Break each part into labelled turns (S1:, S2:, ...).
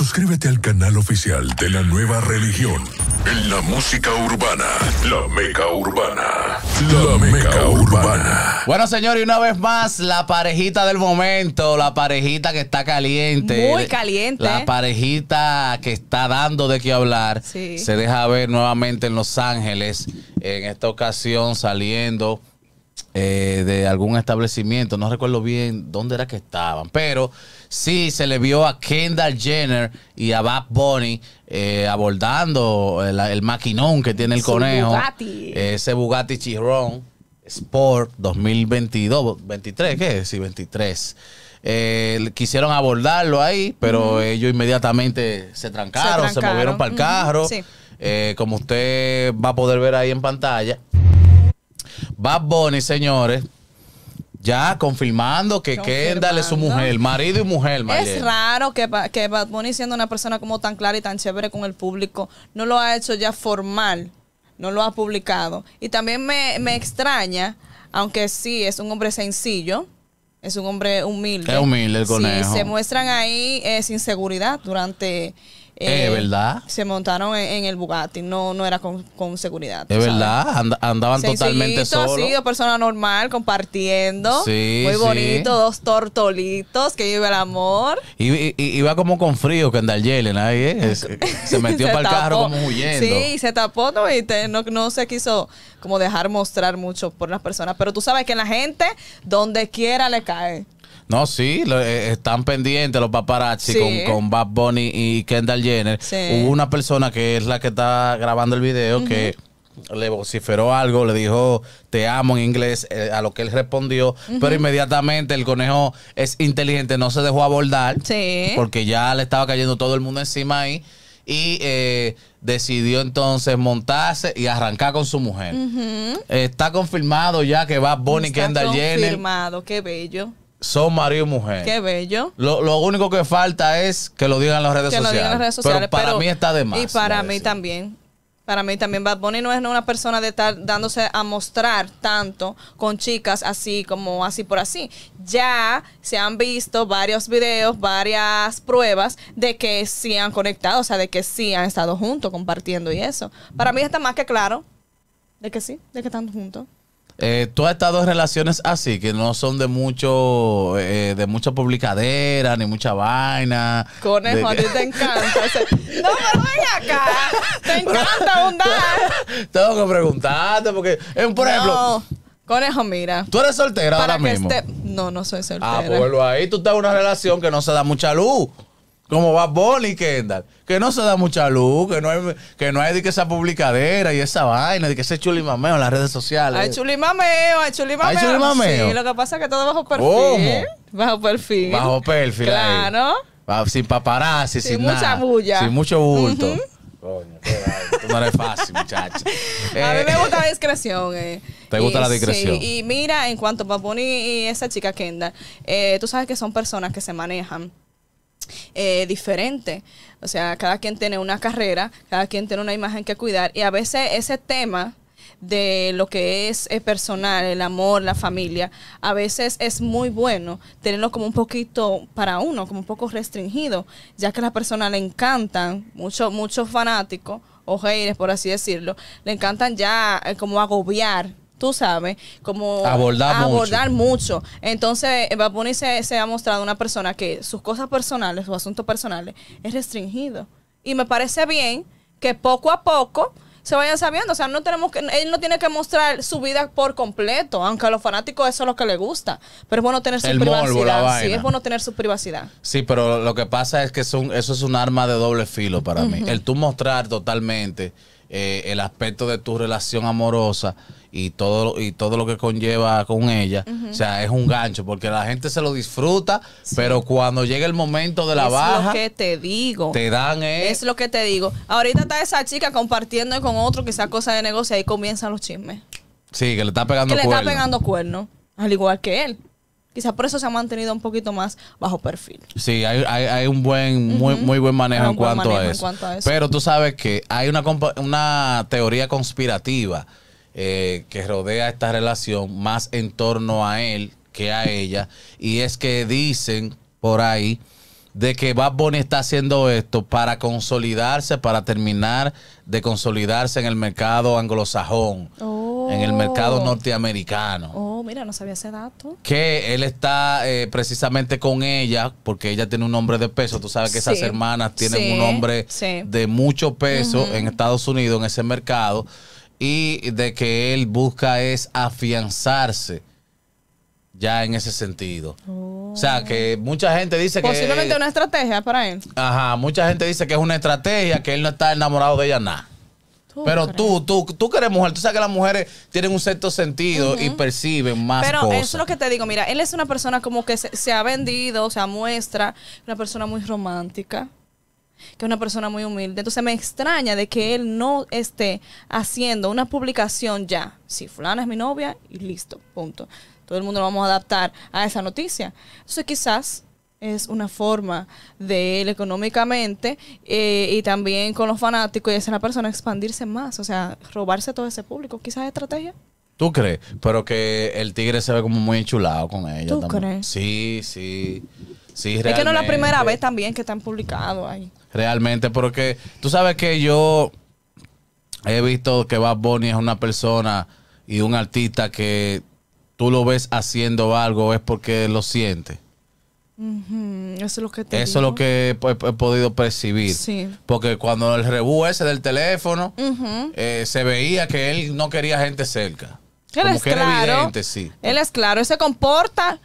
S1: Suscríbete al canal oficial de la nueva religión. En la música urbana, la meca urbana, la, meca, urbana. Bueno, señor, y una vez más, la parejita del momento, la parejita que está caliente. Muy caliente. La parejita que está dando de qué hablar. Se deja ver nuevamente en Los Ángeles, en esta ocasión saliendo. Eh, de algún establecimiento, no recuerdo bien dónde era que estaban, pero sí se le vio a Kendall Jenner y a Bad Bunny eh, abordando el, maquinón que tiene el conejo. Ese Bugatti Chiron Sport 2022, 23, ¿qué es? Sí, 23. Eh, quisieron abordarlo ahí, pero ellos inmediatamente se trancaron, se, movieron para el carro. Eh, como usted va a poder ver ahí en pantalla. Bad Bunny, señores, ya, confirmando que confirmando. Kendall su mujer, marido y mujer. Es
S2: raro que, que Bad Bunny, siendo una persona como tan clara y tan chévere con el público, no lo ha hecho ya formal, no lo ha publicado. Y también me, extraña, aunque sí, es un hombre sencillo, es un hombre humilde. Es humilde el conejo. Sí, se muestran ahí eh, sin seguridad durante
S1: eh, eh, ¿verdad?
S2: Se montaron en, el Bugatti, no, no era con, seguridad. Es verdad,
S1: andaban totalmente solos. Sí,
S2: persona normal, compartiendo. Sí, Muy bonito, dos tortolitos, que vive el amor.
S1: Y, iba como con frío, que Yelen ¿eh? ahí, ¿eh? se, metió para el carro como huyendo. Sí,
S2: se tapó, ¿no? Y no, no se quiso como dejar mostrar mucho por las personas. Pero tú sabes que la gente, donde quiera le cae.
S1: No, sí, eh, están pendientes los paparazzi con, con, Bad Bunny y Kendall Jenner. Hubo una persona que es la que está grabando el video que le vociferó algo, le dijo te amo en inglés, eh, a lo que él respondió, pero inmediatamente el conejo es inteligente, no se dejó abordar, porque ya le estaba cayendo todo el mundo encima ahí y eh, decidió entonces montarse y arrancar con su mujer. Está confirmado ya que va y Kendall Jenner. Está
S2: confirmado, qué bello
S1: son marido y mujer. Qué bello. Lo, único que falta es que lo digan las redes, que sociales. digan las redes sociales. Pero para mí está de más. Y para mí
S2: también. Para mí también Bad Bunny no es una persona de estar dándose a mostrar tanto con chicas así como así por así. Ya se han visto varios videos, varias pruebas de que sí han conectado, o sea, de que sí han estado juntos compartiendo y eso. Para mí está más que claro de que sí, de que están juntos.
S1: Eh, tú has estado en relaciones así, que no son de mucho, eh, de mucha publicadera, ni mucha vaina. Conejo, a ti te
S2: encanta. No, pero ven acá. Te encanta abundar.
S1: Tengo que preguntarte, porque, eh, por no. ejemplo,
S2: Conejo, mira. Tú
S1: eres soltera ahora mismo.
S2: No, no soy soltera. Ah, pues
S1: ahí tú estás en una relación que no se da mucha luz como va Bunny y Kendall, que no se da mucha luz, que no hay, que no de que esa publicadera y esa vaina, de que ese mameo en las redes sociales. Hay
S2: mameo. hay chulimameo. Hay chulimameo. Sí, lo que pasa es que todo bajo perfil. ¿Cómo? Bajo perfil. Bajo
S1: perfil. Claro. Sin paparazzi, sin, nada. Sin mucha bulla. Sin mucho bulto. Coño, qué Tú no eres fácil, muchachos. a mí eh, me gusta la
S2: discreción. Eh. ¿Te gusta la discreción? y mira, en cuanto a Bad y esa chica Kendall, eh, tú sabes que son personas que se manejan eh, diferente. O sea, cada quien tiene una carrera, cada quien tiene una imagen que cuidar y a veces ese tema de lo que es el eh, personal, el amor, la familia, a veces es muy bueno tenerlo como un poquito para uno, como un poco restringido, ya que a la persona le encantan, muchos mucho fanáticos o haters, por así decirlo, le encantan ya eh, como agobiar tú sabes, como abordar, abordar mucho. Entonces, va se, se, ha mostrado una persona que sus cosas personales, sus asuntos personales, es restringido. Y me parece bien que poco a poco se vayan sabiendo. O sea, no tenemos que, él no tiene que mostrar su vida por completo, aunque a los fanáticos eso es lo que le gusta. Pero es bueno tener su privacidad. sí, es bueno tener su privacidad.
S1: Sí, pero lo que pasa es que eso es un arma de doble filo para mí. El tú mostrar totalmente. Eh, el aspecto de tu relación amorosa, y todo, y todo lo que conlleva con ella. O sea, es un gancho porque la gente se lo disfruta, pero cuando llega el momento de la baja. Es lo que
S2: te digo. Te dan eso, eh. Es lo que te digo. Ahorita está esa chica compartiendo con otro que sea cosa de negocio y ahí comienzan los chismes.
S1: Sí, que le está pegando cuernos. Que le está pegando
S2: cuernos. Al igual que él. Quizás por eso se ha mantenido un poquito más bajo perfil.
S1: Sí, hay, hay, un buen, muy, muy buen manejo, en, cuanto a eso. Pero tú sabes que hay una, una teoría conspirativa eh, que rodea esta relación más en torno a él que a ella. Y es que dicen por ahí de que Bad Bunny está haciendo esto para consolidarse, para terminar de consolidarse en el mercado anglosajón, en el mercado oh. norteamericano. Oh,
S2: mira, no sabía ese dato.
S1: Que él está eh, precisamente con ella, porque ella tiene un nombre de peso. Tú sabes que esas hermanas tienen un nombre de mucho peso en Estados Unidos, en ese mercado y de que él busca es afianzarse ya en ese sentido. O sea, que mucha gente dice que... Posiblemente
S2: una estrategia para él.
S1: Ajá, mucha gente dice que es una estrategia, que él no está enamorado de ella nada. Pero tú, tú, que eres mujer. Tú sabes que las mujeres tienen un cierto sentido y perciben más Pero eso es lo
S2: que te digo. Mira, él es una persona como que se, se ha vendido, se ha muestra una persona muy romántica que es una persona muy humilde. Entonces me extraña de que él no esté haciendo una publicación ya. Si sí, fulana es mi novia y listo, punto. Todo el mundo lo vamos a adaptar a esa noticia. Entonces quizás es una forma de él económicamente eh, y también con los fanáticos y esa persona expandirse más, o sea, robarse todo ese público. Quizás es estrategia.
S1: ¿Tú crees? Pero que el tigre se ve como muy enchulado con ella. ¿Tú crees? Sí, sí. Es que no es la primera vez
S2: también que están publicado ahí.
S1: Realmente, porque tú sabes que yo he visto que Bad Bunny es una persona y un artista que tú lo ves haciendo algo, es porque lo siente.
S2: Eso es lo que te Eso es lo
S1: que he, podido percibir. Porque cuando el rebú ese del teléfono,
S2: eh,
S1: se veía que él no quería gente cerca. Él claro. sí. Él
S2: es claro, él se comporta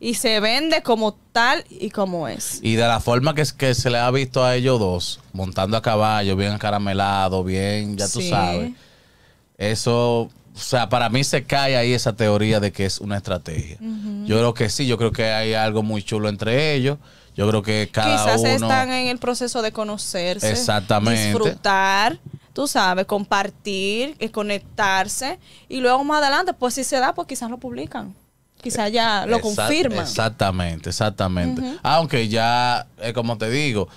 S2: y se vende como tal y como es.
S1: Y de la forma que, que se le ha visto a ellos dos, montando a caballo, bien caramelado, bien, ya tú sabes. Eso, o sea, para mí se cae ahí esa teoría de que es una estrategia. Yo creo que sí, yo creo que hay algo muy chulo entre ellos. Yo creo que cada Quizás están en
S2: el proceso de conocerse. Exactamente. Disfrutar tú sabes, compartir, eh, conectarse. Y luego más adelante, pues si se da, pues quizás lo publican quizá ya lo confirman.
S1: Exactamente, exactamente. Aunque ya, eh, como te digo,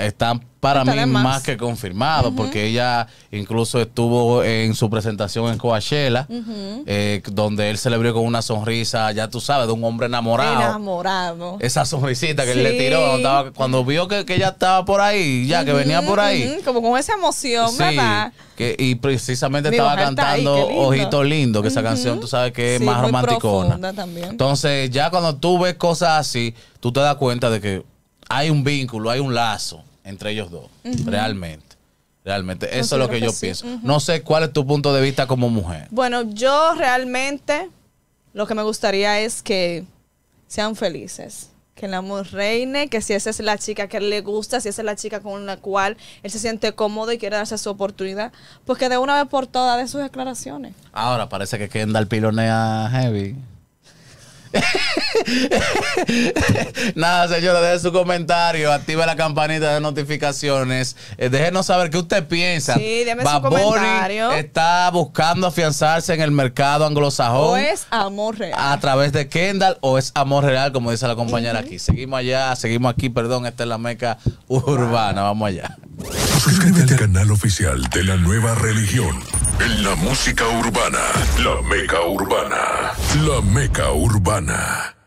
S1: están para mí más. que confirmados, porque ella incluso estuvo en su presentación en Coachella, eh, donde él celebró con una sonrisa, ya tú sabes, de un hombre enamorado.
S2: Enamorado.
S1: Esa sonrisita que él le tiró cuando vio que, ella estaba por ahí, ya que venía por ahí.
S2: Como con esa emoción,
S1: Que, y precisamente estaba cantando Ojito Lindo, que esa canción tú sabes que es más romántica. Entonces, ya cuando tú ves cosas así, tú te das cuenta de que hay un vínculo, hay un lazo entre ellos dos, realmente. Realmente, eso es lo que, yo pienso. No sé cuál es tu punto de vista como mujer.
S2: Bueno, yo realmente lo que me gustaría es que sean felices, que el amor reine, que si esa es la chica que le gusta, si esa es la chica con la cual él se siente cómodo y quiere darse su oportunidad, pues que de una vez por todas de sus declaraciones.
S1: Ahora parece que quieren Kendall pilonea heavy. Nada, señora, dejen su comentario, active la campanita de notificaciones. Eh, déjenos saber qué usted piensa. Sí, déjeme su está buscando afianzarse en el mercado anglosajón. O es amor real. A través de Kendall o es amor real, como dice la compañera aquí. Seguimos allá, seguimos aquí, perdón, esta es la meca urbana. Vamos allá. Suscríbete al canal oficial de la nueva religión. En la música urbana, la meca urbana, la meca urbana.